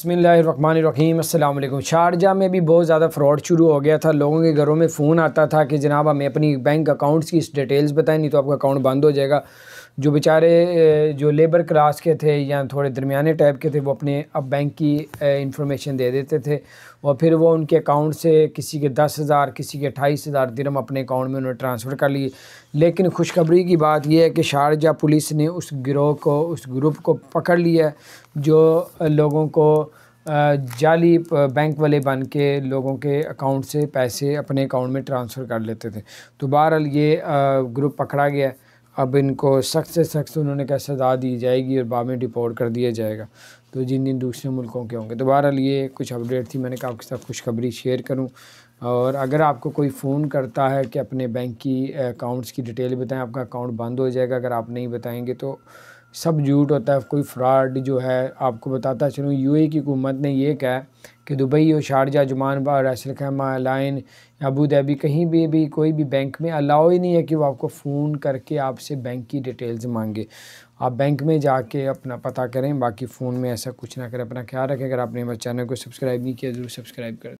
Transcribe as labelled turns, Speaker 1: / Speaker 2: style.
Speaker 1: बसमिलीम अल्लाम शारजा में भी बहुत ज़्यादा फ्रॉड शुरू हो गया था लोगों के घरों में फ़ोन आता था कि जनाब हमें अपनी बैंक अकाउंट्स की डिटेल्स बताएं नहीं तो आपका अकाउंट बंद हो जाएगा जो बेचारे जो लेबर क्लास के थे या थोड़े दरमियाने टाइप के थे वो अपने अब बैंक की इंफॉर्मेशन दे देते थे और फिर वो उनके अकाउंट से किसी के दस हज़ार किसी के अट्ठाईस हज़ार दिरम अपने अकाउंट में उन्होंने ट्रांसफ़र कर लिए लेकिन खुशखबरी की बात यह है कि शारजा पुलिस ने उस गिरोह को उस ग्रुप को पकड़ लिया जो लोगों को जाली बैंक वाले बन के लोगों के अकाउंट से पैसे अपने अकाउंट में ट्रांसफ़र कर लेते थे तो बहरहाल ये ग्रुप पकड़ा गया अब इनको सख्त से सख्त उन्होंने कहा सजा दी जाएगी और बाद में डिपोर्ट कर दिया जाएगा तो जिन दिन दूसरे मुल्कों के होंगे दोबारा तो लिए कुछ अपडेट थी मैंने कहा आपके साथ खुशखबरी शेयर करूं और अगर आपको कोई फ़ोन करता है कि अपने बैंक की अकाउंट्स की डिटेल बताएं आपका अकाउंट बंद हो जाएगा अगर आप नहीं बताएंगे तो सब झूठ होता है कोई फ्रॉड जो है आपको बताता चलूँ ए की हुकूमत ने यह कहा कि दुबई और शारजा जुमान बार रैसल खैमा लाइन अबू धाबी कहीं भी भी कोई भी बैंक में अलाउ ही नहीं है कि वो आपको फ़ोन करके आपसे बैंक की डिटेल्स मांगे आप बैंक में जाके अपना पता करें बाकी फ़ोन में ऐसा कुछ ना करें अपना ख्याल रखें अगर आपने हमारे चैनल को सब्सक्राइब नहीं किया ज़रूर सब्सक्राइब करें